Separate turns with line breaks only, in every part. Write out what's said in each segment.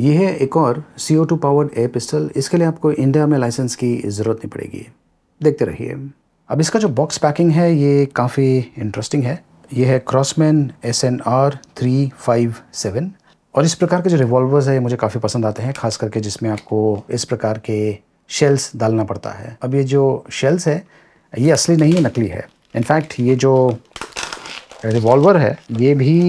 ये है एक और C O two powered air pistol इसके लिए आपको इंडिया में लाइसेंस की ज़रूरत नहीं पड़ेगी देखते रहिए अब इसका जो बॉक्स पैकिंग है ये काफ़ी इंटरेस्टिंग है ये है Crosman S N R three five seven और इस प्रकार के जो रिवॉल्वर्स है मुझे काफ़ी पसंद आते हैं खास करके जिसमें आपको इस प्रकार के शेल्स डालना पड़ता है अब ये जो शेल्स है ये असली नहीं है नकली है इनफैक्ट ये जो रिवॉल्वर है ये भी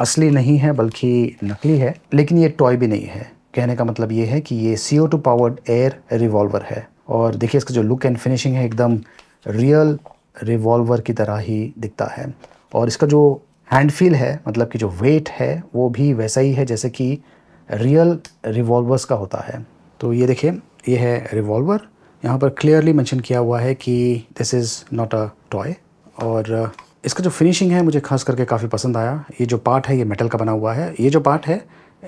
असली नहीं है बल्कि नकली है लेकिन ये टॉय भी नहीं है कहने का मतलब ये है कि ये C O two powered air revolver है और देखिए इसका जो लुक एंड फिनिशिंग है एकदम रियल रिवॉल्वर की तरह ही दिखता है और इसका जो हैंड फील है मतलब कि जो वेट है वो भी वैसा ही है जैसे कि रियल रिवॉल्वर्स का होता है तो ये देखिए ये है रिवॉल्वर यहाँ पर क्लियरली मेंशन किया हुआ है कि this is not a toy और इसका जो फिनिशिंग है मुझे खास करके काफ़ी पसंद आया ये जो पार्ट है ये मेटल का बना हुआ है ये जो पार्ट है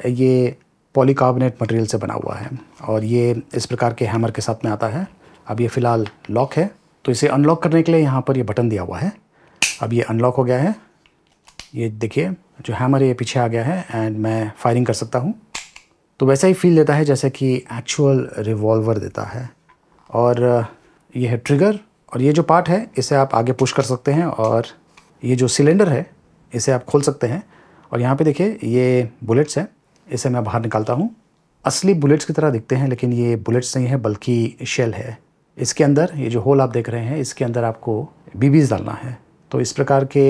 ये पॉलीकार्बोनेट मटेरियल से बना हुआ है और ये इस प्रकार के हैमर के साथ में आता है अब ये फ़िलहाल लॉक है तो इसे अनलॉक करने के लिए यहाँ पर ये बटन दिया हुआ है अब ये अनलॉक हो गया है ये देखिए जो हैमर ये पीछे आ गया है एंड मैं फायरिंग कर सकता हूँ तो वैसा ही फील देता है जैसे कि एक्चुअल रिवॉल्वर देता है और ये है ट्रिगर और ये जो पार्ट है इसे आप आगे पुश कर सकते हैं और ये जो सिलेंडर है इसे आप खोल सकते हैं और यहाँ पे देखिए ये बुलेट्स हैं इसे मैं बाहर निकालता हूँ असली बुलेट्स की तरह दिखते हैं लेकिन ये बुलेट्स नहीं है बल्कि शेल है इसके अंदर ये जो होल आप देख रहे हैं इसके अंदर आपको बीबीज डालना है तो इस प्रकार के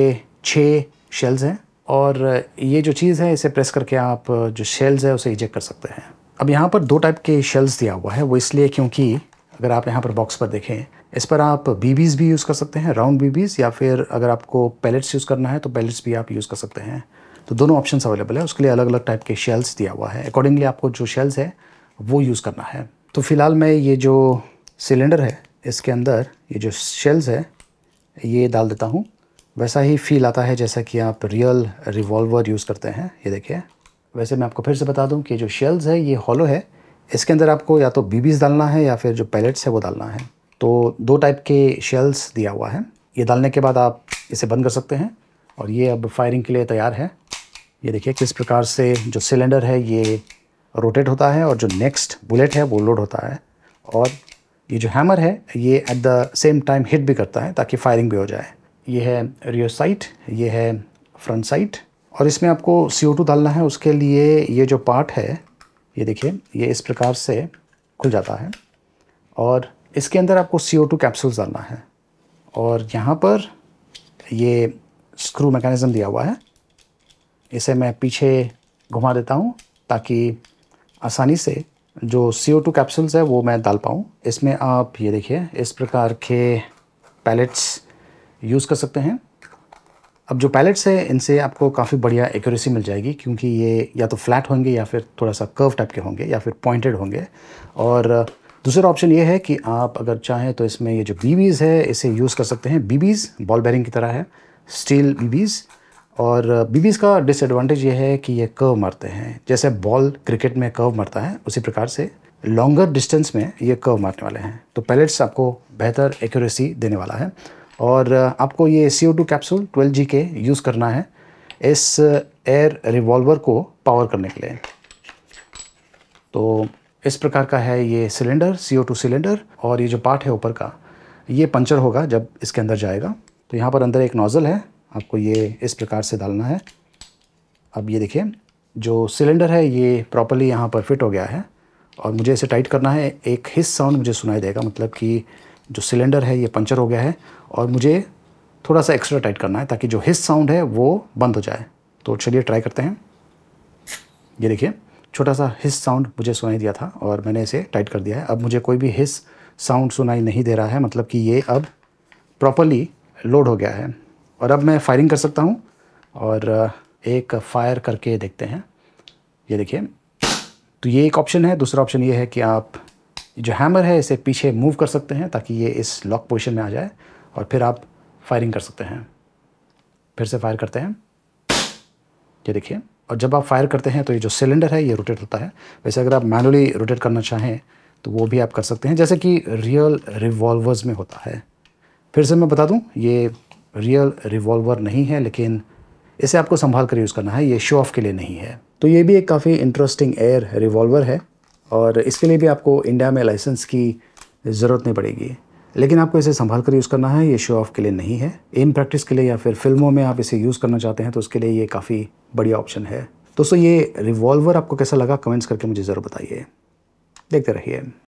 छः शेल्स हैं और ये जो चीज़ है इसे प्रेस करके आप जो शेल्स है उसे इजेक्ट कर सकते हैं अब यहाँ पर दो टाइप के शेल्स दिया हुआ है वो इसलिए क्योंकि अगर आप यहाँ पर बॉक्स पर देखें इस पर आप बीबीज़ भी यूज़ कर सकते हैं राउंड बीबीज़ या फिर अगर आपको पैलेट्स यूज़ करना है तो पैलेट्स भी आप यूज़ कर सकते हैं तो दोनों ऑप्शन अवेलेबल है उसके लिए अलग अलग टाइप के शेल्स दिया हुआ है अकॉर्डिंगली आपको जो शेल्स है वो यूज़ करना है तो फ़िलहाल मैं ये जो सिलेंडर है इसके अंदर ये जो शेल्स है ये डाल देता हूँ वैसा ही फील आता है जैसा कि आप रियल रिवॉल्वर यूज़ करते हैं ये देखिए वैसे मैं आपको फिर से बता दूं कि जो शेल्स है ये हॉलो है इसके अंदर आपको या तो बीबीज डालना है या फिर जो पैलेट्स है वो डालना है तो दो टाइप के शेल्स दिया हुआ है ये डालने के बाद आप इसे बंद कर सकते हैं और ये अब फायरिंग के लिए तैयार है ये देखिए किस प्रकार से जो सिलेंडर है ये रोटेट होता है और जो नेक्स्ट बुलेट है वो लोड होता है और ये जो हैमर है ये at the same time hit भी करता है ताकि फायरिंग भी हो जाए ये है रियो साइट ये है फ्रंट साइट और इसमें आपको सी डालना है उसके लिए ये जो पार्ट है ये देखिए ये इस प्रकार से खुल जाता है और इसके अंदर आपको सी ओ टू कैप्सूल्स डालना है और यहाँ पर ये स्क्रू मैकेनिज़्म दिया हुआ है इसे मैं पीछे घुमा देता हूँ ताकि आसानी से जो सी ओ टू कैप्सूल्स है वो मैं डाल पाऊँ इसमें आप ये देखिए इस प्रकार के पैलेट्स यूज़ कर सकते हैं अब जो पैलेट्स है इनसे आपको काफ़ी बढ़िया एक्यूरेसी मिल जाएगी क्योंकि ये या तो फ्लैट होंगे या फिर थोड़ा सा कर्व टाइप के होंगे या फिर पॉइंटेड होंगे और दूसरा ऑप्शन ये है कि आप अगर चाहें तो इसमें ये जो बीबीज़ है इसे यूज़ कर सकते हैं बीबीज़ बॉल बैरिंग की तरह है स्टील बीबीज़ और बीबीज़ का डिसएडवांटेज ये है कि ये कर्व मारते हैं जैसे बॉल क्रिकेट में कर्व मारता है उसी प्रकार से लॉन्गर डिस्टेंस में ये कर्व मारने वाले हैं तो पैलेट्स आपको बेहतर एक्यूरेसी देने वाला है और आपको ये सी कैप्सूल ट्वेल्व जी के यूज़ करना है इस एयर रिवॉल्वर को पावर करने के लिए तो इस प्रकार का है ये सिलेंडर सी सिलेंडर और ये जो पार्ट है ऊपर का ये पंचर होगा जब इसके अंदर जाएगा तो यहाँ पर अंदर एक नोज़ल है आपको ये इस प्रकार से डालना है अब ये देखिए जो सिलेंडर है ये प्रॉपरली यहाँ पर फिट हो गया है और मुझे इसे टाइट करना है एक हिस साउंड मुझे सुनाई देगा मतलब कि जो सिलेंडर है ये पंचर हो गया है और मुझे थोड़ा सा एक्स्ट्रा टाइट करना है ताकि जो हिस साउंड है वो बंद हो जाए तो चलिए ट्राई करते हैं ये देखिए छोटा सा हिस साउंड मुझे सुनाई दिया था और मैंने इसे टाइट कर दिया है अब मुझे कोई भी हिस साउंड सुनाई नहीं दे रहा है मतलब कि ये अब प्रॉपरली लोड हो गया है और अब मैं फायरिंग कर सकता हूँ और एक फायर करके देखते हैं ये देखिए तो ये एक ऑप्शन है दूसरा ऑप्शन ये है कि आप जो हैमर है इसे पीछे मूव कर सकते हैं ताकि ये इस लॉक पोजिशन में आ जाए और फिर आप फायरिंग कर सकते हैं फिर से फायर करते हैं ये देखिए और जब आप फायर करते हैं तो ये जो सिलेंडर है ये रोटेट होता है वैसे अगर आप मैनुअली रोटेट करना चाहें तो वो भी आप कर सकते हैं जैसे कि रियल रिवॉल्वर्स में होता है फिर से मैं बता दूं ये रियल रिवॉल्वर नहीं है लेकिन इसे आपको संभाल कर यूज़ करना है ये शो ऑफ के लिए नहीं है तो ये भी एक काफ़ी इंटरेस्टिंग एयर रिवॉल्वर है और इसके लिए भी आपको इंडिया में लाइसेंस की ज़रूरत नहीं पड़ेगी लेकिन आपको इसे संभाल कर यूज़ करना है ये शो ऑफ के लिए नहीं है इन प्रैक्टिस के लिए या फिर फिल्मों में आप इसे यूज़ करना चाहते हैं तो उसके लिए ये काफ़ी बढ़िया ऑप्शन है दोस्तों ये रिवॉल्वर आपको कैसा लगा कमेंट्स करके मुझे ज़रूर बताइए देखते रहिए